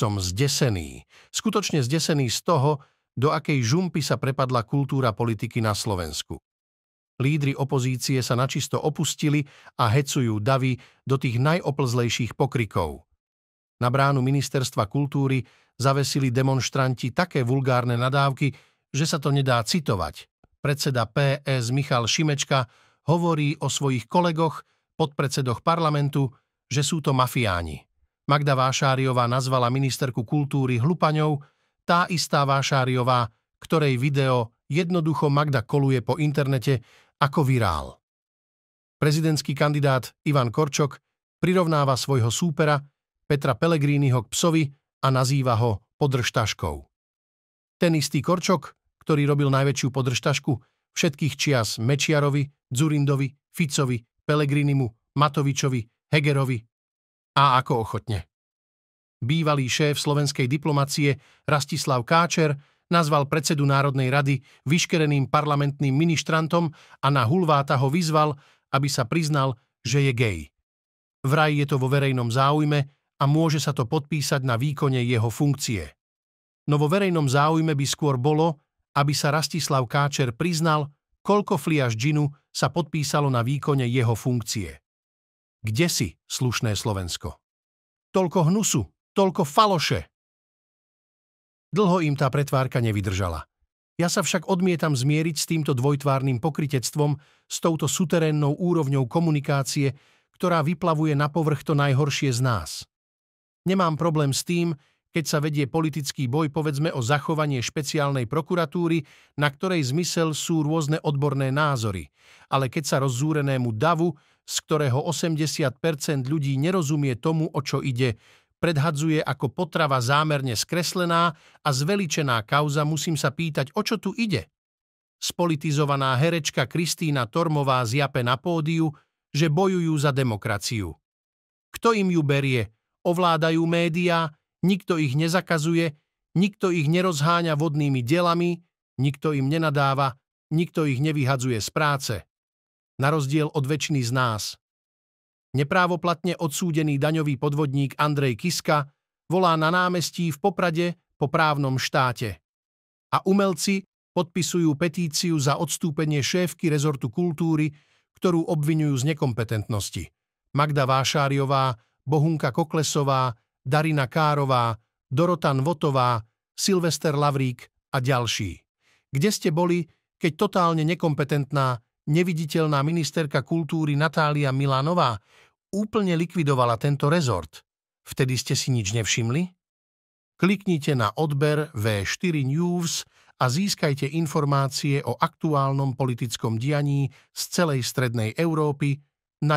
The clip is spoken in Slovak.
Som zdesený, skutočne zdesený z toho, do akej žumpy sa prepadla kultúra politiky na Slovensku. Lídry opozície sa načisto opustili a hecujú davy do tých najoplzlejších pokrikov. Na bránu ministerstva kultúry zavesili demonstranti také vulgárne nadávky, že sa to nedá citovať. Predseda PS Michal Šimečka hovorí o svojich kolegoch, podpredsedoch parlamentu, že sú to mafiáni. Magda Vášáriová nazvala ministerku kultúry hlupaňou, tá istá Vášáriová, ktorej video jednoducho Magda koluje po internete ako virál. Prezidentský kandidát Ivan Korčok prirovnáva svojho súpera Petra Pelegrínyho k psovi a nazýva ho podržtaškou. Ten istý Korčok, ktorý robil najväčšiu podržtašku všetkých čias Mečiarovi, Zurindovi, Ficovi, Pellegrinimu, Matovičovi, Hegerovi a ako ochotne. Bývalý šéf slovenskej diplomacie Rastislav Káčer nazval predsedu Národnej rady vyškereným parlamentným ministrantom a na Hulváta ho vyzval, aby sa priznal, že je gej. Vraj je to vo verejnom záujme a môže sa to podpísať na výkone jeho funkcie. No vo verejnom záujme by skôr bolo, aby sa Rastislav Káčer priznal, koľko fliaž džinu sa podpísalo na výkone jeho funkcie. Kde si, slušné Slovensko? Toľko hnusu, toľko faloše! Dlho im tá pretvárka nevydržala. Ja sa však odmietam zmieriť s týmto dvojtvárnym pokritectvom, s touto suterénnou úrovňou komunikácie, ktorá vyplavuje na povrch to najhoršie z nás. Nemám problém s tým, keď sa vedie politický boj povedzme o zachovanie špeciálnej prokuratúry, na ktorej zmysel sú rôzne odborné názory, ale keď sa rozzúrenému davu z ktorého 80 ľudí nerozumie tomu, o čo ide, predhadzuje ako potrava zámerne skreslená a zveličená kauza, musím sa pýtať, o čo tu ide? Spolitizovaná herečka Kristína Tormová zjape na pódiu, že bojujú za demokraciu. Kto im ju berie? Ovládajú médiá, nikto ich nezakazuje, nikto ich nerozháňa vodnými delami, nikto im nenadáva, nikto ich nevyhadzuje z práce na rozdiel od väčšiny z nás. Neprávoplatne odsúdený daňový podvodník Andrej Kiska volá na námestí v Poprade po právnom štáte. A umelci podpisujú petíciu za odstúpenie šéfky rezortu kultúry, ktorú obvinujú z nekompetentnosti. Magda Vášáriová, Bohunka Koklesová, Darina Kárová, Dorotan Votová, Silvester Lavrík a ďalší. Kde ste boli, keď totálne nekompetentná neviditeľná ministerka kultúry Natália Milanová úplne likvidovala tento rezort. Vtedy ste si nič nevšimli? Kliknite na odber V4 News a získajte informácie o aktuálnom politickom dianí z celej Strednej Európy na